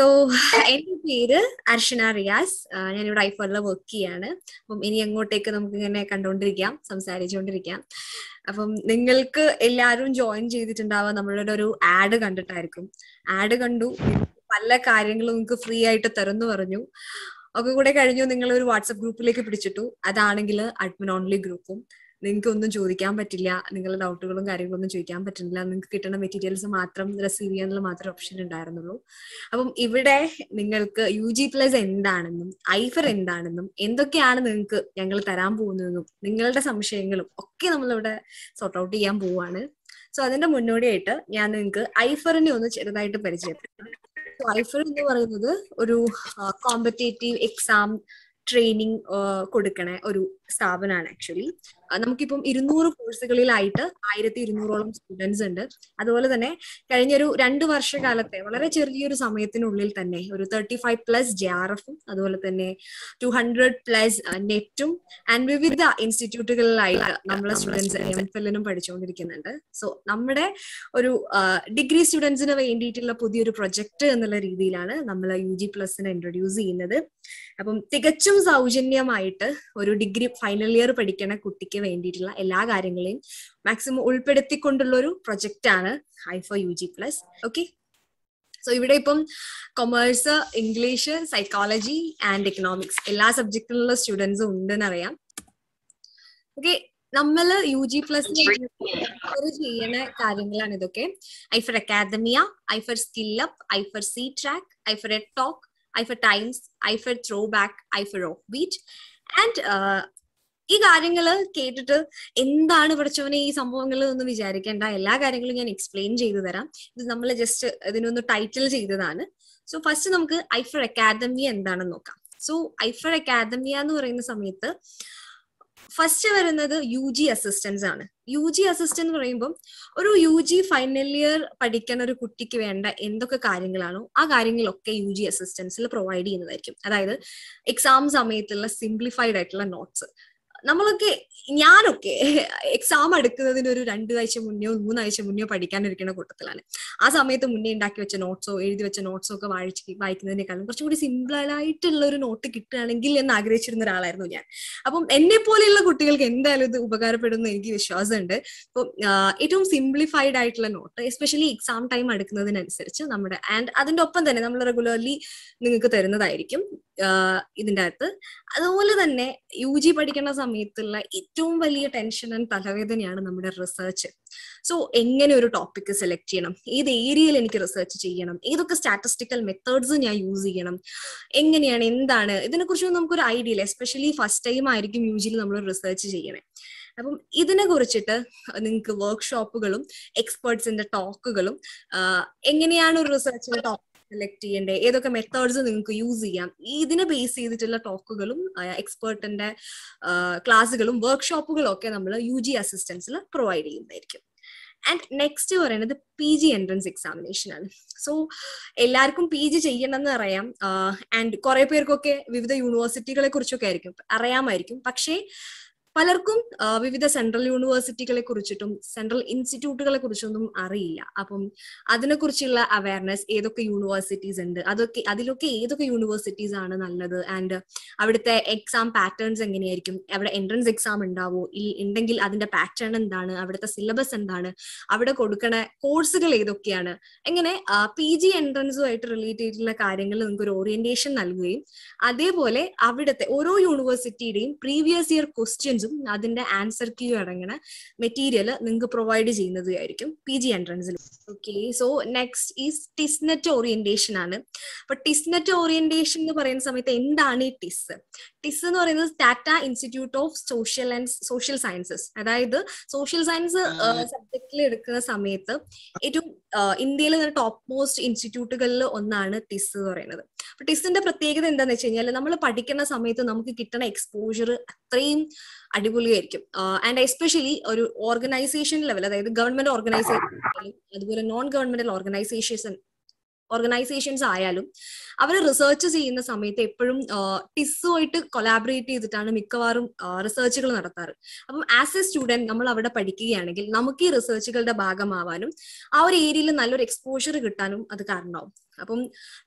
so എന്റെ പേര് അർഷന റിയാസ് ഞാൻ ഇവിടെ ഐഫോണിൽ വർക്ക് ചെയ്യാണ് അപ്പം ഇനി എങ്ങോട്ടേക്ക് നമുക്ക് ഇങ്ങനെ കണ്ടുകൊണ്ടിരിക്കാം സംസാരിച്ചുകൊണ്ടിരിക്കാം അപ്പം നിങ്ങൾക്ക് എല്ലാവരും ജോയിൻ ചെയ്തിട്ടുണ്ടാവുക നമ്മളുടെ ഒരു ആഡ് കണ്ടിട്ടായിരിക്കും ആഡ് കണ്ടു പല കാര്യങ്ങളും നിങ്ങൾക്ക് ഫ്രീ ആയിട്ട് തരുന്നു പറഞ്ഞു ഒക്കെ കൂടെ കഴിഞ്ഞു നിങ്ങൾ ഒരു വാട്സപ്പ് ഗ്രൂപ്പിലേക്ക് പിടിച്ചിട്ടു അതാണെങ്കിൽ അഡ്മിൻ ഓൺലി ഗ്രൂപ്പും നിങ്ങൾക്ക് ഒന്നും ചോദിക്കാൻ പറ്റില്ല നിങ്ങളുടെ ഡൗട്ടുകളും ഒന്നും ചോദിക്കാൻ പറ്റുന്നില്ല നിങ്ങൾക്ക് കിട്ടുന്ന മെറ്റീരിയൽസ് മാത്രം റിസീവ് ചെയ്യാനുള്ള മാത്രം ഓപ്ഷൻ ഉണ്ടായിരുന്നുള്ളൂ അപ്പം ഇവിടെ നിങ്ങൾക്ക് യു ജി പ്ലസ് എന്താണെന്നും ഐഫർ എന്താണെന്നും എന്തൊക്കെയാണ് നിങ്ങൾക്ക് ഞങ്ങൾ തരാൻ പോകുന്നതെന്നും നിങ്ങളുടെ സംശയങ്ങളും ഒക്കെ നമ്മളിവിടെ സോർട്ട് ഔട്ട് ചെയ്യാൻ പോവാണ് സോ അതിന്റെ മുന്നോടിയായിട്ട് ഞാൻ നിങ്ങൾക്ക് ഐഫറിനെ ഒന്ന് ചെറുതായിട്ട് പരിചയപ്പെടുത്തും സോ ഐഫർ എന്ന് പറയുന്നത് ഒരു കോമ്പറ്റേറ്റീവ് എക്സാം ട്രെയിനിങ് കൊടുക്കണ ഒരു സ്ഥാപനമാണ് ആക്ച്വലി നമുക്കിപ്പം ഇരുന്നൂറ് കോഴ്സുകളിലായിട്ട് ആയിരത്തി ഇരുന്നൂറോളം സ്റ്റുഡൻസ് ഉണ്ട് അതുപോലെ തന്നെ കഴിഞ്ഞൊരു രണ്ട് വർഷകാലത്തെ വളരെ ചെറിയൊരു സമയത്തിനുള്ളിൽ തന്നെ ഒരു thirty five plus J R എഫും അതുപോലെ തന്നെ ടു ഹൺഡ്രഡ് പ്ലസ് നെറ്റും ആൻഡ് വിവിധ ഇൻസ്റ്റിറ്റ്യൂട്ടുകളിലായിട്ട് നമ്മളെ സ്റ്റുഡൻസ് എം ഫില്ലിനും പഠിച്ചുകൊണ്ടിരിക്കുന്നുണ്ട് സോ നമ്മുടെ ഒരു ഡിഗ്രി സ്റ്റുഡൻസിന് വേണ്ടിയിട്ടുള്ള പുതിയൊരു പ്രൊജക്ട് എന്നുള്ള രീതിയിലാണ് നമ്മൾ യു ജി പ്ലസിനെ ഇൻട്രൊഡ്യൂസ് ചെയ്യുന്നത് അപ്പം തികച്ചും സൗജന്യമായിട്ട് ഒരു ഡിഗ്രി ഫൈനൽ ഇയർ പഠിക്കുന്ന കുട്ടിക്ക് വേണ്ടിയിട്ടുള്ള എല്ലാ കാര്യങ്ങളെയും മാക്സിമം ഉൾപ്പെടുത്തിക്കൊണ്ടുള്ള ഒരു പ്രൊജക്റ്റ് ആണ് hi for U G plus okay so ഇവിടെ ഇപ്പം commerce English psychology and economics എല്ലാ സബ്ജക്റ്റിലുള്ള സ്റ്റുഡൻസും എന്ന് അറിയാം ഓക്കെ നമ്മൾ യു ജി പ്ലസ് ചെയ്യുന്ന കാര്യങ്ങളാണ് ഇതൊക്കെ I for academia I for up I for C track I for A talk I for times I for throw back I for off beat and ഈ കാര്യങ്ങൾ കേട്ടിട്ട് എന്താണ് പഠിച്ചവനെ ഈ സംഭവങ്ങൾ ഒന്ന് വിചാരിക്കേണ്ട എല്ലാ കാര്യങ്ങളും ഞാൻ എക്സ്പ്ലെയിൻ ചെയ്തു തരാം ഇത് നമ്മൾ ജസ്റ്റ് ഇതിനൊന്ന് ടൈറ്റിൽ ചെയ്തതാണ് സോ ഫസ്റ്റ് നമുക്ക് ഐഫർ അക്കാദമി എന്താണെന്ന് നോക്കാം സോ ഐഫർ അക്കാദമിയ എന്ന് പറയുന്ന സമയത്ത് ഫസ്റ്റ് വരുന്നത് യു ജി അസിസ്റ്റൻസ് ആണ് യു ജി അസിസ്റ്റന്റ് എന്ന് പറയുമ്പോൾ ഒരു യു ജി ഫൈനൽ ഇയർ പഠിക്കുന്ന ഒരു കുട്ടിക്ക് വേണ്ട എന്തൊക്കെ കാര്യങ്ങളാണോ ആ കാര്യങ്ങളൊക്കെ യു ജി അസിസ്റ്റൻസിൽ പ്രൊവൈഡ് ചെയ്യുന്നതായിരിക്കും അതായത് എക്സാം സമയത്തുള്ള സിംപ്ലിഫൈഡ് ആയിട്ടുള്ള നോട്ട്സ് നമ്മളൊക്കെ ഞാനൊക്കെ എക്സാം എടുക്കുന്നതിന് ഒരു രണ്ടാഴ്ച മുന്നെയോ മൂന്നാഴ്ച മുന്നെയോ പഠിക്കാനിരിക്കുന്ന കൂട്ടത്തിലാണ് ആ സമയത്ത് മുന്നേ ഉണ്ടാക്കി വെച്ച നോട്ട്സോ എഴുതി വെച്ച നോട്ട്സോ ഒക്കെ വായിച്ച് വായിക്കുന്നതിനേക്കാളും കുറച്ചുകൂടി സിമ്പിളായിട്ടുള്ള ഒരു നോട്ട് കിട്ടുകയാണെങ്കിൽ എന്ന് ആഗ്രഹിച്ചിരുന്ന ഒരാളായിരുന്നു ഞാൻ അപ്പം എന്നെ പോലെയുള്ള കുട്ടികൾക്ക് എന്തായാലും ഇത് ഉപകാരപ്പെടുന്ന എനിക്ക് വിശ്വാസമുണ്ട് അപ്പം ഏറ്റവും സിംപ്ലിഫൈഡ് ആയിട്ടുള്ള നോട്ട് എസ്പെഷ്യലി എക്സാം ടൈം എടുക്കുന്നതിനനുസരിച്ച് നമ്മുടെ ആൻഡ് അതിന്റെ ഒപ്പം തന്നെ നമ്മൾ റെഗുലർലി നിങ്ങൾക്ക് തരുന്നതായിരിക്കും ഇതിൻ്റെ അകത്ത് അതുപോലെ തന്നെ യു ജി പഠിക്കുന്ന സമയത്ത് സമയത്തുള്ള ഏറ്റവും വലിയ ടെൻഷൻ ആൻഡ് തലവേദനയാണ് നമ്മുടെ റിസർച്ച് സോ എങ്ങനെ ഒരു ടോപ്പിക് സെലക്ട് ചെയ്യണം ഏത് ഏരിയയിൽ എനിക്ക് റിസർച്ച് ചെയ്യണം ഏതൊക്കെ സ്റ്റാറ്റിസ്റ്റിക്കൽ മെത്തേഡ്സ് ഞാൻ യൂസ് ചെയ്യണം എങ്ങനെയാണ് എന്താണ് ഇതിനെക്കുറിച്ചൊന്നും നമുക്കൊരു ഐഡിയ ഇല്ല എസ്പെഷ്യലി ഫസ്റ്റ് ടൈം ആയിരിക്കും യൂഷ്വലി നമ്മൾ റിസർച്ച് ചെയ്യണേ അപ്പം ഇതിനെ കുറിച്ചിട്ട് നിങ്ങൾക്ക് വർക്ക്ഷോപ്പുകളും എക്സ്പേർട്സിന്റെ ടോക്കുകളും എങ്ങനെയാണ് ഒരു റിസർച്ചിന്റെ ടോക്ക് സെലക്ട് ചെയ്യേണ്ടത് ഏതൊക്കെ മെത്തേഡ്സ് നിങ്ങൾക്ക് യൂസ് ചെയ്യാം ഇതിനെ ബേസ് ചെയ്തിട്ടുള്ള ടോക്കുകളും എക്സ്പേർട്ടിന്റെ ക്ലാസ്സുകളും വർക്ക്ഷോപ്പുകളും ഒക്കെ നമ്മൾ യു ജി അസിസ്റ്റൻസിൽ പ്രൊവൈഡ് ചെയ്യുന്നതായിരിക്കും ആൻഡ് നെക്സ്റ്റ് പറയുന്നത് പി ജി എൻട്രൻസ് എക്സാമിനേഷൻ ആണ് സോ എല്ലാവർക്കും പി ജി ചെയ്യണമെന്ന് അറിയാം ആൻഡ് കുറെ പേർക്കൊക്കെ വിവിധ യൂണിവേഴ്സിറ്റികളെ കുറിച്ചൊക്കെ ആയിരിക്കും അറിയാമായിരിക്കും പക്ഷേ പലർക്കും വിവിധ സെൻട്രൽ യൂണിവേഴ്സിറ്റികളെ കുറിച്ചിട്ടും സെൻട്രൽ ഇൻസ്റ്റിറ്റ്യൂട്ടുകളെ കുറിച്ചൊന്നും അറിയില്ല അപ്പം അതിനെക്കുറിച്ചുള്ള അവയർനെസ് ഏതൊക്കെ യൂണിവേഴ്സിറ്റീസ് ഉണ്ട് അതൊക്കെ അതിലൊക്കെ ഏതൊക്കെ യൂണിവേഴ്സിറ്റീസ് ആണ് നല്ലത് ആൻഡ് അവിടുത്തെ എക്സാം പാറ്റേൺസ് എങ്ങനെയായിരിക്കും അവിടെ എൻട്രൻസ് എക്സാം ഉണ്ടാവോ ഉണ്ടെങ്കിൽ അതിന്റെ പാറ്റേൺ എന്താണ് അവിടുത്തെ സിലബസ് എന്താണ് അവിടെ കൊടുക്കണ കോഴ്സുകൾ ഏതൊക്കെയാണ് എങ്ങനെ പി ജി എൻട്രൻസുമായിട്ട് റിലേറ്റ് ചെയ്തിട്ടുള്ള കാര്യങ്ങൾ നമുക്ക് ഒരു ഓറിയന്റേഷൻ നൽകുകയും അതേപോലെ അവിടുത്തെ ഓരോ യൂണിവേഴ്സിറ്റിയുടെയും പ്രീവിയസ് ഇയർ ക്വസ്റ്റ്യൻസ് ക്വസ്റ്റ്യൻസും അതിന്റെ ആൻസർ ക്യൂ അടങ്ങുന്ന മെറ്റീരിയൽ നിങ്ങൾക്ക് പ്രൊവൈഡ് ചെയ്യുന്നത് ആയിരിക്കും പി ജി എൻട്രൻസിൽ ഓക്കെ സോ നെക്സ്റ്റ് ഈ ടിസ്നെറ്റ് ഓറിയന്റേഷൻ ആണ് അപ്പൊ ടിസ്നെറ്റ് ഓറിയന്റേഷൻ എന്ന് പറയുന്ന സമയത്ത് എന്താണ് ഈ ടിസ് ടിസ് എന്ന് പറയുന്നത് Tata institute of social and social sciences അതായത് സോഷ്യൽ സയൻസ് സബ്ജക്റ്റിൽ എടുക്കുന്ന സമയത്ത് ഏറ്റവും ഇന്ത്യയിലെ ടോപ്പ് മോസ്റ്റ് ഇൻസ്റ്റിറ്റ്യൂട്ടുകളിൽ ഒന്നാണ് ടിസ് എന്ന് പറയുന്നത് അപ്പൊ ടിസിന്റെ പ്രത്യേകത എന്താണെന്ന് വെച്ച് കഴിഞ്ഞാൽ നമ്മൾ പഠിക്കുന്ന സമയത്ത് നമുക്ക് കിട്ടുന്ന എക്സ്പോഷർ അത്രയും അടിപൊളിയായിരിക്കും ആൻഡ് എസ്പെഷ്യലി ഒരു ഓർഗനൈസേഷൻ ലെവൽ അതായത് ഗവൺമെന്റ് ഓർഗനൈസേഷൻ അതുപോലെ നോൺ ഗവൺമെന്റൽ ഓർഗനൈസേഷൻ ഓർഗനൈസേഷൻസ് ആയാലും അവർ റിസർച്ച് ചെയ്യുന്ന സമയത്ത് എപ്പോഴും ടിസ്സുമായിട്ട് കൊലാബറേറ്റ് ചെയ്തിട്ടാണ് മിക്കവാറും റിസർച്ചുകൾ നടത്താറ് അപ്പം ആസ് എ സ്റ്റുഡൻറ് നമ്മൾ അവിടെ പഠിക്കുകയാണെങ്കിൽ നമുക്ക് ഈ റിസർച്ചുകളുടെ ഭാഗമാവാനും ആ ഒരു ഏരിയയിൽ നല്ലൊരു എക്സ്പോഷർ കിട്ടാനും അത് കാരണമാവും അപ്പം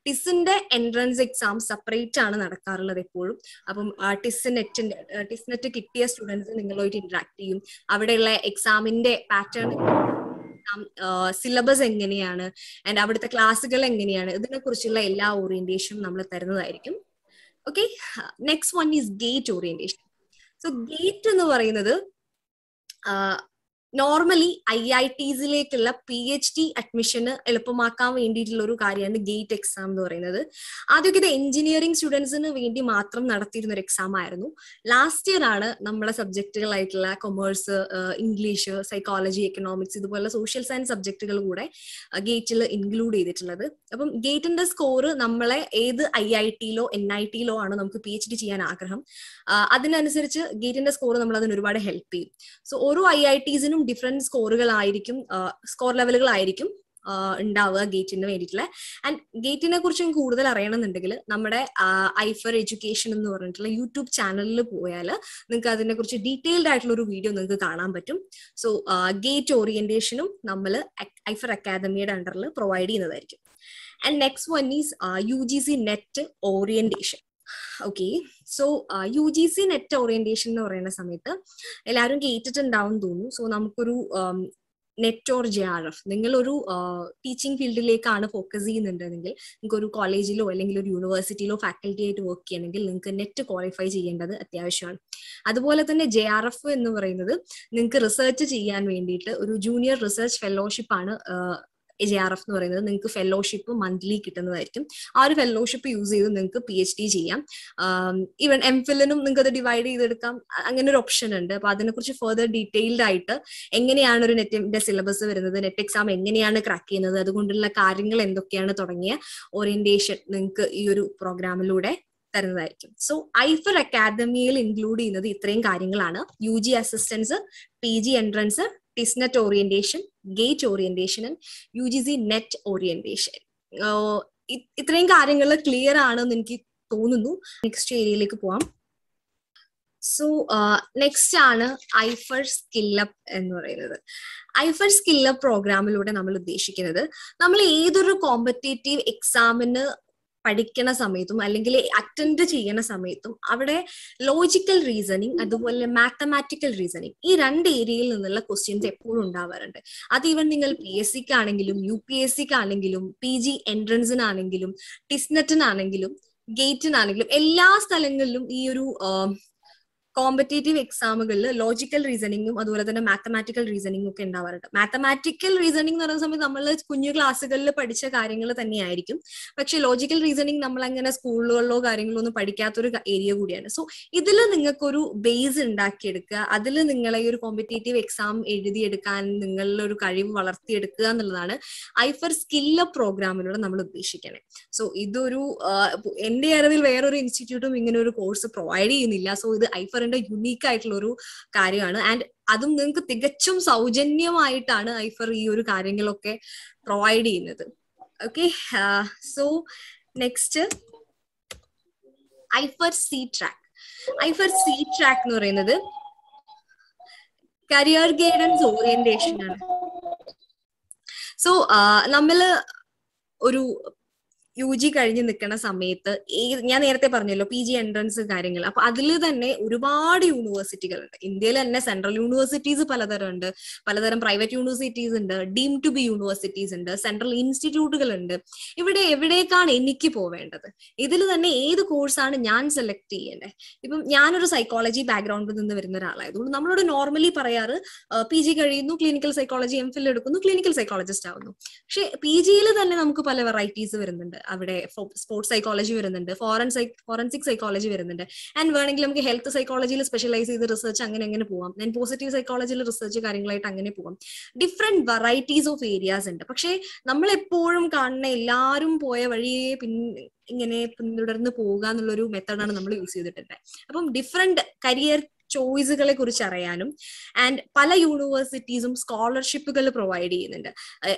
ടിസിന്റെ എൻട്രൻസ് എക്സാം സെപ്പറേറ്റ് ആണ് നടക്കാറുള്ളത് എപ്പോഴും അപ്പം ടിസ് നെറ്റിന്റെ ടിസ് നെറ്റ് കിട്ടിയ സ്റ്റുഡൻസ് നിങ്ങളുമായിട്ട് ഇന്ററാക്ട് ചെയ്യും അവിടെയുള്ള എക്സാമിന്റെ പാറ്റേൺ സിലബസ് എങ്ങനെയാണ് ആൻഡ് അവിടുത്തെ ക്ലാസ്സുകൾ എങ്ങനെയാണ് ഇതിനെക്കുറിച്ചുള്ള എല്ലാ ഓറിയന്റേഷനും നമ്മൾ തരുന്നതായിരിക്കും okay next one is GATE orientation so GATE എന്ന് പറയുന്നത് നോർമലി ഐ ഐ ടീസിലേക്കുള്ള പി എച്ച് ഡി അഡ്മിഷന് എളുപ്പമാക്കാൻ വേണ്ടിയിട്ടുള്ള ഒരു കാര്യമാണ് ഗേറ്റ് എക്സാം എന്ന് പറയുന്നത് ആദ്യമൊക്കെ ഇത് എഞ്ചിനീയറിംഗ് സ്റ്റുഡൻസിന് വേണ്ടി മാത്രം നടത്തിയിരുന്ന ഒരു എക്സാം ആയിരുന്നു ലാസ്റ്റ് ഇയർ ആണ് നമ്മളെ സബ്ജക്റ്റുകളായിട്ടുള്ള കൊമേഴ്സ് ഇംഗ്ലീഷ് സൈക്കോളജി എക്കണോമിക്സ് ഇതുപോലെ സോഷ്യൽ സയൻസ് സബ്ജക്റ്റുകൾ കൂടെ ഗേറ്റിൽ ഇൻക്ലൂഡ് ചെയ്തിട്ടുള്ളത് അപ്പം ഗേറ്റിന്റെ സ്കോർ നമ്മളെ ഏത് ഐ ഐ ടിയിലോ എൻ ഐ ടിയിലോ ആണ് നമുക്ക് പി എച്ച് ഡി ചെയ്യാൻ ആഗ്രഹം അതിനനുസരിച്ച് ഗേറ്റിന്റെ സ്കോർ നമ്മൾ അതിന് ഒരുപാട് ഹെൽപ്പ് ചെയ്യും സോ ഓരോ ഐ ഐ ടീസിനും ഡിഫറെന്റ് സ്കോറുകളായിരിക്കും സ്കോർ ലെവലുകളായിരിക്കും ഉണ്ടാവുക ഗേറ്റിന് വേണ്ടിയിട്ടുള്ള ആൻഡ് ഗേറ്റിനെ കുറിച്ചും കൂടുതൽ അറിയണമെന്നുണ്ടെങ്കിൽ നമ്മുടെ ഐഫർ എഡ്യൂക്കേഷൻ എന്ന് പറഞ്ഞിട്ടുള്ള യൂട്യൂബ് ചാനലിൽ പോയാൽ നിങ്ങൾക്ക് അതിനെ കുറിച്ച് ഡീറ്റെയിൽഡ് ആയിട്ടുള്ള ഒരു വീഡിയോ നിങ്ങൾക്ക് കാണാൻ പറ്റും സോ ഗേറ്റ് ഓറിയന്റേഷനും നമ്മൾ ഐഫർ അക്കാദമിയുടെ അണ്ടറിൽ പ്രൊവൈഡ് ചെയ്യുന്നതായിരിക്കും and next one is U G C net orientation okay so U G C net orientation എന്ന് പറയുന്ന സമയത്ത് എല്ലാവരും കേട്ടിട്ടുണ്ടാവും തോന്നുന്നു സോ നമുക്കൊരു net or J R F നിങ്ങളൊരു ടീച്ചിങ് ഫീൽഡിലേക്കാണ് ഫോക്കസ് ചെയ്യുന്നുണ്ടെങ്കിൽ നിങ്ങൾക്ക് ഒരു കോളേജിലോ അല്ലെങ്കിൽ ഒരു യൂണിവേഴ്സിറ്റിയിലോ ഫാക്കൽറ്റി ആയിട്ട് വർക്ക് ചെയ്യണമെങ്കിൽ നിങ്ങൾക്ക് നെറ്റ് ക്വാളിഫൈ ചെയ്യേണ്ടത് അത്യാവശ്യമാണ് അതുപോലെ തന്നെ ജെ ആർ എഫ് എന്ന് പറയുന്നത് നിങ്ങൾക്ക് റിസർച്ച് ചെയ്യാൻ വേണ്ടിയിട്ട് ഒരു ജൂനിയർ റിസർച്ച് ഫെലോഷിപ്പ് ആണ് ജെ ആർ എഫ് എന്ന് പറയുന്നത് നിങ്ങൾക്ക് ഫെലോഷിപ്പ് മന്ത്ലി കിട്ടുന്നതായിരിക്കും ആ ഒരു ഫെലോഷിപ്പ് യൂസ് ചെയ്ത് നിങ്ങൾക്ക് പി എച്ച് ഡി ചെയ്യാം ഈവൻ എം ഫില്ലിനും നിങ്ങൾക്ക് അത് ഡിവൈഡ് ചെയ്തെടുക്കാം അങ്ങനെ ഒരു ഓപ്ഷൻ ഉണ്ട് അപ്പൊ അതിനെക്കുറിച്ച് ഫെർദർ ഡീറ്റെയിൽഡ് ആയിട്ട് എങ്ങനെയാണ് ഒരു നെറ്റിന്റെ സിലബസ് വരുന്നത് നെറ്റ് എക്സാം എങ്ങനെയാണ് ക്രാക്ക് ചെയ്യുന്നത് അതുകൊണ്ടുള്ള കാര്യങ്ങൾ എന്തൊക്കെയാണ് തുടങ്ങിയ ഓറിയന്റേഷൻ നിങ്ങൾക്ക് ഈ ഒരു പ്രോഗ്രാമിലൂടെ തരുന്നതായിരിക്കും സോ ഐഫർ അക്കാദമിയിൽ ഇൻക്ലൂഡ് ചെയ്യുന്നത് ഇത്രയും കാര്യങ്ങളാണ് U G assistance P G entrance TISSNET orientation GATE ഓറിയന്റേഷനും U G C net orientation ഇത്രയും കാര്യങ്ങൾ ക്ലിയർ ആണെന്ന് എനിക്ക് തോന്നുന്നു നെക്സ്റ്റ് ഏരിയയിലേക്ക് പോവാം സോ നെക്സ്റ്റ് ആണ് ഐഫർ സ്കില്ലപ്പ് എന്ന് പറയുന്നത് ഐഫർ സ്കില്ലപ്പ് പ്രോഗ്രാമിലൂടെ നമ്മൾ ഉദ്ദേശിക്കുന്നത് നമ്മൾ ഏതൊരു കോമ്പറ്റേറ്റീവ് എക്സാമിന് പഠിക്കണ സമയത്തും അല്ലെങ്കിൽ അറ്റൻഡ് ചെയ്യണ സമയത്തും അവിടെ ലോജിക്കൽ റീസണിങ് അതുപോലെ മാത്തമാറ്റിക്കൽ റീസണിങ് ഈ രണ്ട് ഏരിയയിൽ നിന്നുള്ള ക്വസ്റ്റ്യൻസ് എപ്പോഴും ഉണ്ടാവാറുണ്ട് അത് ഈവൻ നിങ്ങൾ പി എസ് സിക്ക് ആണെങ്കിലും യു പി എസ് സിക്ക് ആണെങ്കിലും പി ജി എൻട്രൻസിനാണെങ്കിലും ടിസ്നറ്റിനാണെങ്കിലും ഗേറ്റിനാണെങ്കിലും എല്ലാ സ്ഥലങ്ങളിലും ഈ ഒരു കോമ്പറ്റേറ്റീവ് എക്സാമുകളിൽ ലോജിക്കൽ റീസണിങ്ങും അതുപോലെ തന്നെ മാത്തമാറ്റിക്കൽ റീസണിങ്ങും ഒക്കെ ഉണ്ടാവാറുണ്ട് മാത്തമാറ്റിക്കൽ റീസണിങ് എന്ന് പറയുന്ന സമയത്ത് നമ്മൾ കുഞ്ഞു ക്ലാസ്സുകളിൽ പഠിച്ച കാര്യങ്ങൾ തന്നെയായിരിക്കും പക്ഷെ ലോജിക്കൽ റീസണിങ് നമ്മൾ അങ്ങനെ സ്കൂളുകളിലോ കാര്യങ്ങളോ ഒന്നും പഠിക്കാത്തൊരു ഏരിയ കൂടിയാണ് സോ ഇതിൽ നിങ്ങൾക്കൊരു ബേസ് ഉണ്ടാക്കിയെടുക്കുക അതിൽ നിങ്ങളെ ഒരു കോമ്പറ്റേറ്റീവ് എക്സാം എഴുതിയെടുക്കാൻ നിങ്ങളുടെ ഒരു കഴിവ് വളർത്തിയെടുക്കുക എന്നുള്ളതാണ് ഐഫർ സ്കില്ല പ്രോഗ്രാമിലൂടെ നമ്മൾ ഉദ്ദേശിക്കണേ സോ ഇതൊരു എന്റെ അറിവിൽ വേറൊരു ഇൻസ്റ്റിറ്റ്യൂട്ടും ഇങ്ങനെ ഒരു കോഴ്സ് പ്രൊവൈഡ് ചെയ്യുന്നില്ല സോ ഇത് ഐഫർ പറയുന്ന യുണീക്ക് ആയിട്ടുള്ള ഒരു കാര്യമാണ് ആൻഡ് അതും നിങ്ങൾക്ക് തികച്ചും സൗജന്യമായിട്ടാണ് ഐഫർ ഈ ഒരു കാര്യങ്ങളൊക്കെ പ്രൊവൈഡ് ചെയ്യുന്നത് okay so next I for C track I for C track എന്ന് പറയുന്നത് കരിയർ ഗൈഡൻസ് ഓറിയന്റേഷൻ ആണ് സോ നമ്മള് ഒരു യു ജി കഴിഞ്ഞ് നിൽക്കുന്ന സമയത്ത് ഞാൻ നേരത്തെ പറഞ്ഞല്ലോ പി ജി എൻട്രൻസ് കാര്യങ്ങൾ അപ്പൊ അതിൽ തന്നെ ഒരുപാട് യൂണിവേഴ്സിറ്റികളുണ്ട് ഇന്ത്യയിൽ തന്നെ സെൻട്രൽ യൂണിവേഴ്സിറ്റീസ് പലതരം ഉണ്ട് പലതരം പ്രൈവറ്റ് യൂണിവേഴ്സിറ്റീസ് ഉണ്ട് ഡീം ടു ബി യൂണിവേഴ്സിറ്റീസ് ഉണ്ട് സെൻട്രൽ ഇൻസ്റ്റിറ്റ്യൂട്ടുകൾ ഉണ്ട് ഇവിടെ എവിടേക്കാണ് എനിക്ക് പോവേണ്ടത് ഇതിൽ തന്നെ ഏത് കോഴ്സാണ് ഞാൻ സെലക്ട് ചെയ്യേണ്ടത് ഇപ്പം ഞാനൊരു സൈക്കോളജി ബാക്ക്ഗ്രൗണ്ടിൽ നിന്ന് വരുന്ന ഒരാളായതുകൊണ്ട് നമ്മളോട് നോർമലി പറയാറ് പി ജി കഴിയുന്നു ക്ലിനിക്കൽ സൈക്കോളജി എം ഫിൽ എടുക്കുന്നു ക്ലിനിക്കൽ സൈക്കോളജിസ്റ്റ് ആവുന്നു പക്ഷെ പി ജിയിൽ തന്നെ നമുക്ക് പല വെറൈറ്റീസ് വരുന്നുണ്ട് അവിടെ സ്പോർട്സ് സൈക്കോളജി വരുന്നുണ്ട് ഫോറൻ ഫോറൻസിക് സൈക്കോളജി വരുന്നുണ്ട് ആൻഡ് വേണമെങ്കിൽ നമുക്ക് ഹെൽത്ത് സൈക്കോളജിയിൽ സ്പെഷ്യലൈസ് ചെയ്ത് റിസർച്ച് അങ്ങനെ അങ്ങനെ പോവാം ദെൻ പോസിറ്റീവ് സൈക്കോളജിയിൽ റിസർച്ച് കാര്യങ്ങളായിട്ട് അങ്ങനെ പോവാം ഡിഫറെന്റ് വെറൈറ്റീസ് ഓഫ് ഏരിയാസ് ഉണ്ട് പക്ഷേ നമ്മളെപ്പോഴും കാണുന്ന എല്ലാവരും പോയ വഴിയെ പിൻ ഇങ്ങനെ പിന്തുടർന്ന് പോവുക എന്നുള്ളൊരു മെത്തേഡാണ് നമ്മൾ യൂസ് ചെയ്തിട്ടുണ്ട് അപ്പം ഡിഫറെന്റ് കരിയർ ചോയ്സുകളെ കുറിച്ച് അറിയാനും ആൻഡ് പല യൂണിവേഴ്സിറ്റീസും സ്കോളർഷിപ്പുകൾ പ്രൊവൈഡ് ചെയ്യുന്നുണ്ട്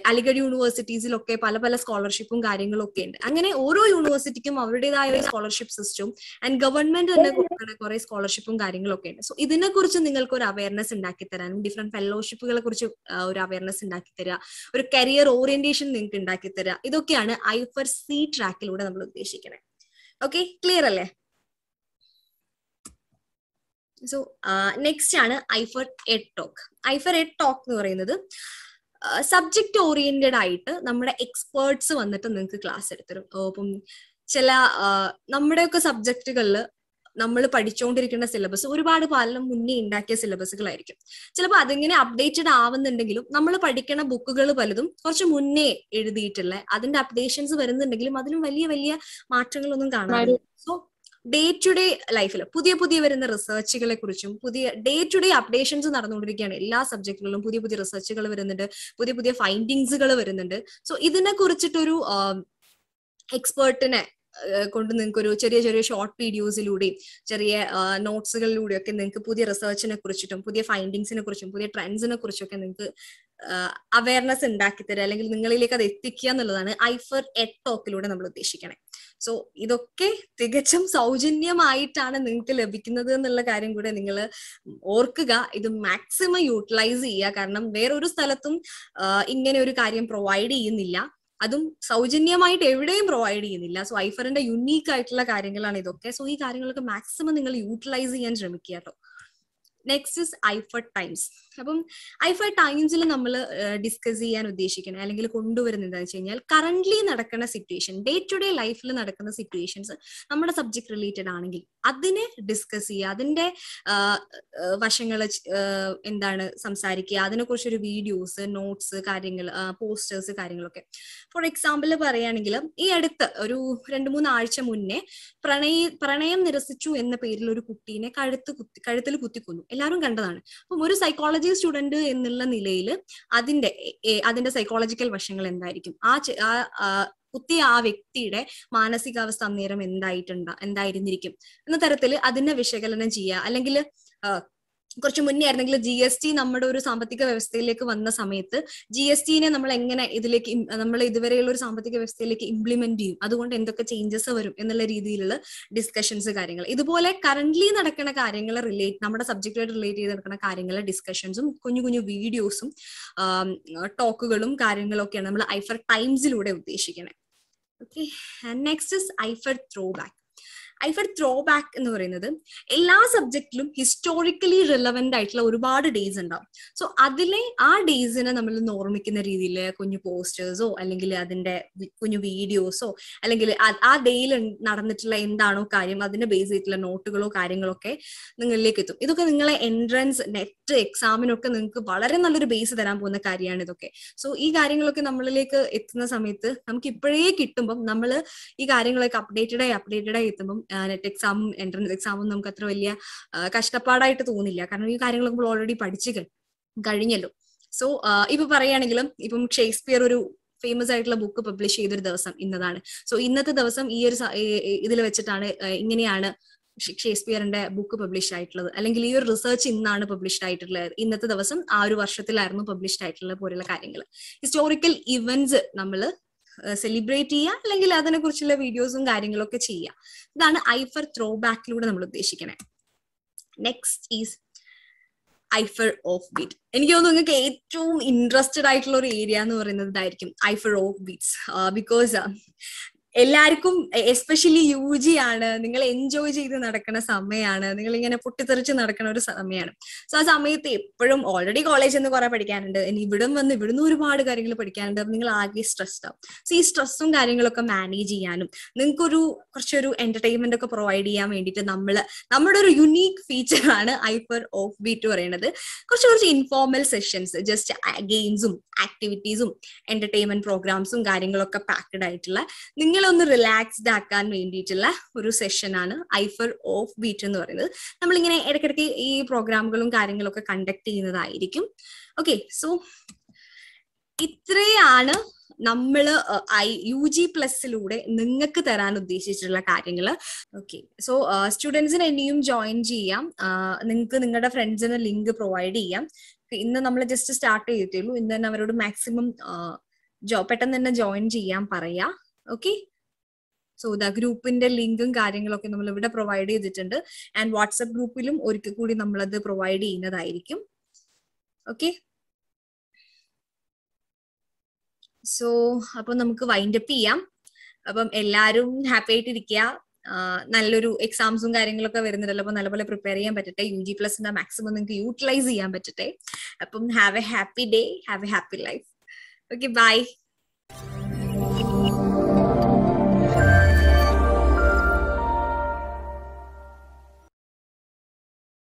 അലിഗഡ് യൂണിവേഴ്സിറ്റീസിലൊക്കെ പല പല സ്കോളർഷിപ്പും കാര്യങ്ങളും ഒക്കെ ഉണ്ട് അങ്ങനെ ഓരോ യൂണിവേഴ്സിറ്റിക്കും അവരുടേതായ ഒരു സ്കോളർഷിപ്പ് സിസ്റ്റം ആൻഡ് ഗവൺമെന്റ് തന്നെ കൊടുക്കുന്ന കുറെ സ്കോളർഷിപ്പും കാര്യങ്ങളും ഒക്കെ ഉണ്ട് സോ ഇതിനെ കുറിച്ച് നിങ്ങൾക്ക് ഒരു അവയർനെസ് ഉണ്ടാക്കി തരാനും ഡിഫറെന്റ് ഫെലോഷിപ്പുകളെ കുറിച്ച് ഒരു അവയർനെസ് ഉണ്ടാക്കി തരിക ഒരു കരിയർ ഓറിയന്റേഷൻ നിങ്ങൾക്ക് ഉണ്ടാക്കി തരിക ഇതൊക്കെയാണ് ഐ ഫർ സി ട്രാക്കിലൂടെ നമ്മൾ ഉദ്ദേശിക്കണേ ഓക്കെ ക്ലിയർ അല്ലേ സോ നെക്സ്റ്റ് ആണ് I for ed talk I for ed talk എന്ന് പറയുന്നത് സബ്ജക്റ്റ് ഓറിയന്റഡ് ആയിട്ട് നമ്മുടെ എക്സ്പേർട്സ് വന്നിട്ട് നിങ്ങൾക്ക് ക്ലാസ് എടുത്തരും ചില നമ്മുടെയൊക്കെ സബ്ജക്റ്റുകളിൽ നമ്മൾ പഠിച്ചുകൊണ്ടിരിക്കുന്ന സിലബസ് ഒരുപാട് കാലം മുന്നേ ഉണ്ടാക്കിയ സിലബസുകളായിരിക്കും ചിലപ്പോൾ അതിങ്ങനെ അപ്ഡേറ്റഡ് ആവുന്നുണ്ടെങ്കിലും നമ്മൾ പഠിക്കണ ബുക്കുകൾ പലതും കുറച്ച് മുന്നേ എഴുതിയിട്ടുള്ള അതിന്റെ അപ്ഡേഷൻസ് വരുന്നുണ്ടെങ്കിലും അതിലും വലിയ വലിയ മാറ്റങ്ങളൊന്നും കാണാറില്ല സോ ഡേ ടു ഡേ ലൈഫിൽ പുതിയ പുതിയ വരുന്ന റിസർച്ചുകളെ കുറിച്ചും പുതിയ ഡേ ടു ഡേ അപ്ഡേഷൻസ് നടന്നുകൊണ്ടിരിക്കുകയാണ് എല്ലാ സബ്ജക്റ്റുകളിലും പുതിയ പുതിയ റിസർച്ചുകൾ വരുന്നുണ്ട് പുതിയ പുതിയ ഫൈൻഡിങ്സുകൾ വരുന്നുണ്ട് സോ ഇതിനെ കുറിച്ചിട്ടൊരു എക്സ്പേർട്ടിനെ കൊണ്ട് നിങ്ങൾക്ക് ഒരു ചെറിയ ചെറിയ ഷോർട്ട് വീഡിയോസിലൂടെയും ചെറിയ നോട്ട്സുകളിലൂടെയും ഒക്കെ നിങ്ങൾക്ക് പുതിയ റിസർച്ചിനെ കുറിച്ചിട്ടും പുതിയ ഫൈൻഡിങ്സിനെ കുറിച്ചും പുതിയ ട്രെൻഡ്സിനെ ഒക്കെ നിങ്ങൾക്ക് അവയർനെസ് ഉണ്ടാക്കി തരിക അല്ലെങ്കിൽ നിങ്ങളിലേക്ക് അത് എത്തിക്കുക എന്നുള്ളതാണ് ഐഫർ എഡ് ടോക്കിലൂടെ നമ്മൾ ഉദ്ദേശിക്കണേ സോ ഇതൊക്കെ തികച്ചും സൗജന്യമായിട്ടാണ് നിങ്ങൾക്ക് ലഭിക്കുന്നത് എന്നുള്ള കാര്യം കൂടെ നിങ്ങൾ ഓർക്കുക ഇത് മാക്സിമം യൂട്ടിലൈസ് ചെയ്യുക കാരണം വേറൊരു സ്ഥലത്തും ഇങ്ങനെ ഒരു കാര്യം പ്രൊവൈഡ് ചെയ്യുന്നില്ല അതും സൗജന്യമായിട്ട് എവിടെയും പ്രൊവൈഡ് ചെയ്യുന്നില്ല സോ ഐഫറിന്റെ യുണീക്ക് ആയിട്ടുള്ള കാര്യങ്ങളാണ് ഇതൊക്കെ സോ ഈ കാര്യങ്ങളൊക്കെ മാക്സിമം നിങ്ങൾ യൂട്ടിലൈസ് ചെയ്യാൻ ശ്രമിക്കുക കേട്ടോ നെക്സ്റ്റ് ഇസ് ഐഫർ ടൈംസ് അപ്പം ഐ ഫൈവ് ടൈംസിൽ നമ്മൾ ഡിസ്കസ് ചെയ്യാൻ ഉദ്ദേശിക്കുന്നത് അല്ലെങ്കിൽ കൊണ്ടുവരുന്നത് എന്താണെന്ന് വെച്ച് കഴിഞ്ഞാൽ കറന്റ്ലി നടക്കുന്ന സിറ്റുവേഷൻ ഡേ ടു ഡേ ലൈഫിൽ നടക്കുന്ന സിറ്റുവേഷൻസ് നമ്മുടെ സബ്ജക്ട് റിലേറ്റഡ് ആണെങ്കിൽ അതിനെ ഡിസ്കസ് ചെയ്യുക അതിന്റെ വശങ്ങൾ എന്താണ് സംസാരിക്കുക അതിനെക്കുറിച്ച് കുറിച്ചൊരു വീഡിയോസ് നോട്ട്സ് കാര്യങ്ങൾ പോസ്റ്റേഴ്സ് കാര്യങ്ങളൊക്കെ ഫോർ എക്സാമ്പിൾ പറയുകയാണെങ്കിൽ ഈ അടുത്ത് ഒരു രണ്ട് മൂന്ന് ആഴ്ച മുന്നേ പ്രണയ പ്രണയം നിരസിച്ചു എന്ന പേരിൽ ഒരു കുട്ടീനെ കഴുത്ത് കുത്തി കഴുത്തിൽ കുത്തിക്കൊന്നു എല്ലാവരും കണ്ടതാണ് അപ്പം ഒരു സൈക്കോളജി സൈക്കോളജി സ്റ്റുഡന്റ് എന്നുള്ള നിലയിൽ അതിന്റെ അതിന്റെ സൈക്കോളജിക്കൽ വശങ്ങൾ എന്തായിരിക്കും ആ കുത്തി ആ വ്യക്തിയുടെ മാനസികാവസ്ഥ അന്നേരം എന്തായിട്ടുണ്ട് എന്തായിരുന്നിരിക്കും എന്ന തരത്തിൽ അതിനെ വിശകലനം ചെയ്യുക അല്ലെങ്കിൽ കുറച്ച് മുന്നേ ആയിരുന്നെങ്കിൽ ജി എസ് ടി നമ്മുടെ ഒരു സാമ്പത്തിക വ്യവസ്ഥയിലേക്ക് വന്ന സമയത്ത് ജി എസ് ടിനെ നമ്മൾ എങ്ങനെ ഇതിലേക്ക് നമ്മൾ ഇതുവരെയുള്ള ഒരു സാമ്പത്തിക വ്യവസ്ഥയിലേക്ക് ഇംപ്ലിമെന്റ് ചെയ്യും അതുകൊണ്ട് എന്തൊക്കെ ചേഞ്ചസ് വരും എന്നുള്ള രീതിയിലുള്ള ഡിസ്കഷൻസ് കാര്യങ്ങൾ ഇതുപോലെ കറന്റ്ലി നടക്കുന്ന കാര്യങ്ങൾ റിലേറ്റ് നമ്മുടെ സബ്ജക്റ്റായിട്ട് റിലേറ്റ് ചെയ്ത് നടക്കുന്ന കാര്യങ്ങളെ ഡിസ്കഷൻസും കുഞ്ഞു കുഞ്ഞു വീഡിയോസും ടോക്കുകളും കാര്യങ്ങളൊക്കെയാണ് നമ്മൾ ഐഫർ ടൈംസിലൂടെ ഉദ്ദേശിക്കുന്നത് okay next is I for throw back I for throw back എന്ന് പറയുന്നത് എല്ലാ സബ്ജക്റ്റിലും ഹിസ്റ്റോറിക്കലി റിലവന്റ് ആയിട്ടുള്ള ഒരുപാട് ഡേയ്സ് ഉണ്ടാവും സോ അതിലെ ആ ഡേയ്സിനെ നമ്മൾ ഓർമ്മിക്കുന്ന രീതിയിൽ കുഞ്ഞു പോസ്റ്റേഴ്സോ അല്ലെങ്കിൽ അതിന്റെ കുഞ്ഞു വീഡിയോസോ അല്ലെങ്കിൽ ആ ഡേയിൽ നടന്നിട്ടുള്ള എന്താണോ കാര്യം അതിനെ ബേസ് ചെയ്തിട്ടുള്ള നോട്ടുകളോ കാര്യങ്ങളൊക്കെ നിങ്ങളിലേക്ക് എത്തും ഇതൊക്കെ നിങ്ങളെ എൻട്രൻസ് നെറ്റ് എക്സാമിനൊക്കെ നിങ്ങൾക്ക് വളരെ നല്ലൊരു ബേസ് തരാൻ പോകുന്ന കാര്യമാണ് ഇതൊക്കെ സോ ഈ കാര്യങ്ങളൊക്കെ നമ്മളിലേക്ക് എത്തുന്ന സമയത്ത് നമുക്ക് ഇപ്പോഴേ കിട്ടുമ്പം നമ്മൾ ഈ കാര്യങ്ങളൊക്കെ അപ്ഡേറ്റഡായി അപ്ഡേറ്റഡായി അപ്ഡേറ്റഡ് എത്തുമ്പം നെറ്റ് എക്സാമും എൻട്രൻസ് എക്സാമും നമുക്ക് അത്ര വലിയ കഷ്ടപ്പാടായിട്ട് തോന്നില്ല കാരണം ഈ കാര്യങ്ങളൊക്കെ നമ്മൾ ഓൾറെഡി പഠിച്ചു കഴിഞ്ഞല്ലോ സോ ഇപ്പൊ പറയുകയാണെങ്കിലും ഇപ്പം ഷേക്സ്പിയർ ഒരു ഫേമസ് ആയിട്ടുള്ള ബുക്ക് പബ്ലിഷ് ചെയ്തൊരു ദിവസം ഇന്നതാണ് സോ ഇന്നത്തെ ദിവസം ഈ ഒരു ഇതിൽ വെച്ചിട്ടാണ് ഇങ്ങനെയാണ് ഷേക്സ്പിയറിന്റെ ബുക്ക് പബ്ലിഷ് ആയിട്ടുള്ളത് അല്ലെങ്കിൽ ഈ ഒരു റിസർച്ച് ഇന്നാണ് പബ്ലിഷ് ആയിട്ടുള്ളത് ഇന്നത്തെ ദിവസം ആ ഒരു വർഷത്തിലായിരുന്നു പബ്ലിഷ് ആയിട്ടുള്ള പോലെയുള്ള കാര്യങ്ങൾ ഹിസ്റ്റോറിക്കൽ ഇവന്റ്സ് നമ്മൾ സെലിബ്രേറ്റ് ചെയ്യുക അല്ലെങ്കിൽ അതിനെക്കുറിച്ചുള്ള വീഡിയോസും കാര്യങ്ങളൊക്കെ ചെയ്യുക ഇതാണ് ഐഫർ ത്രോ ബാക്കിലൂടെ നമ്മൾ ഉദ്ദേശിക്കണേ next is I for off beat എനിക്ക് തോന്നുന്നു നിങ്ങൾക്ക് ഏറ്റവും ഇൻട്രസ്റ്റഡ് ആയിട്ടുള്ള ഒരു ഏരിയ എന്ന് പറയുന്നത് ഐഫർ ഓഫ് ബീറ്റ്സ് ബിക്കോസ് എല്ലാവർക്കും എസ്പെഷ്യലി യു ജി ആണ് നിങ്ങൾ എൻജോയ് ചെയ്ത് നടക്കുന്ന സമയമാണ് നിങ്ങൾ ഇങ്ങനെ പൊട്ടിത്തെറിച്ച് നടക്കുന്ന ഒരു സമയമാണ് സോ ആ സമയത്ത് എപ്പോഴും ഓൾറെഡി കോളേജിൽ നിന്ന് കുറെ പഠിക്കാനുണ്ട് ഇനി ഇവിടെ വന്ന് ഇവിടുന്ന് ഒരുപാട് കാര്യങ്ങൾ പഠിക്കാനുണ്ട് നിങ്ങൾ ആകെ സ്ട്രെസ്ഡ് ആവും സോ ഈ സ്ട്രെസ്സും കാര്യങ്ങളൊക്കെ മാനേജ് ചെയ്യാനും നിങ്ങൾക്കൊരു കുറച്ചൊരു എന്റർടൈൻമെന്റ് ഒക്കെ പ്രൊവൈഡ് ചെയ്യാൻ വേണ്ടിയിട്ട് നമ്മൾ നമ്മുടെ ഒരു യുണീക്ക് ഫീച്ചർ ആണ് ഐഫർ ഓഫ് ബീറ്റ് പറയുന്നത് കുറച്ച് കുറച്ച് ഇൻഫോർമൽ സെഷൻസ് ജസ്റ്റ് ഗെയിംസും ആക്ടിവിറ്റീസും എന്റർടൈൻമെന്റ് പ്രോഗ്രാംസും കാര്യങ്ങളൊക്കെ പാക്ഡ് ആയിട്ടുള്ള നിങ്ങൾ നിങ്ങളൊന്ന് റിലാക്സ്ഡ് ആക്കാൻ വേണ്ടിയിട്ടുള്ള ഒരു സെഷനാണ് ഐഫർ ഓഫ് ബീറ്റ് എന്ന് പറയുന്നത് നമ്മളിങ്ങനെ ഇടയ്ക്കിടയ്ക്ക് ഈ പ്രോഗ്രാമുകളും കാര്യങ്ങളൊക്കെ കണ്ടക്ട് ചെയ്യുന്നതായിരിക്കും ഓക്കെ സോ ഇത്രയാണ് നമ്മൾ ഐ യു ജി പ്ലസ്സിലൂടെ നിങ്ങൾക്ക് തരാൻ ഉദ്ദേശിച്ചിട്ടുള്ള കാര്യങ്ങൾ ഓക്കെ സോ സ്റ്റുഡൻസിന് ഇനിയും ജോയിൻ ചെയ്യാം നിങ്ങൾക്ക് നിങ്ങളുടെ ഫ്രണ്ട്സിന് ലിങ്ക് പ്രൊവൈഡ് ചെയ്യാം ഇന്ന് നമ്മൾ ജസ്റ്റ് സ്റ്റാർട്ട് ചെയ്തിട്ടുള്ളൂ ഇന്ന് തന്നെ അവരോട് മാക്സിമം പെട്ടെന്ന് തന്നെ ജോയിൻ ചെയ്യാൻ പറയാ ഓക്കെ സോ ദ ഗ്രൂപ്പിന്റെ ലിങ്കും കാര്യങ്ങളൊക്കെ നമ്മൾ ഇവിടെ പ്രൊവൈഡ് ചെയ്തിട്ടുണ്ട് ആൻഡ് വാട്സപ്പ് ഗ്രൂപ്പിലും ഒരിക്കൽ കൂടി നമ്മളത് പ്രൊവൈഡ് ചെയ്യുന്നതായിരിക്കും ഓക്കെ സോ അപ്പൊ നമുക്ക് വൈൻഡ് അപ്പ് ചെയ്യാം അപ്പം എല്ലാരും ഹാപ്പി ആയിട്ടിരിക്കുക നല്ലൊരു എക്സാംസും കാര്യങ്ങളൊക്കെ വരുന്നുണ്ടല്ലോ അപ്പൊ നല്ലപോലെ പ്രിപ്പയർ ചെയ്യാൻ പറ്റട്ടെ യു ജി പ്ലസിന്റെ മാക്സിമം നിങ്ങൾക്ക് യൂട്ടിലൈസ് ചെയ്യാൻ പറ്റട്ടെ അപ്പം have a happy day have a happy life okay by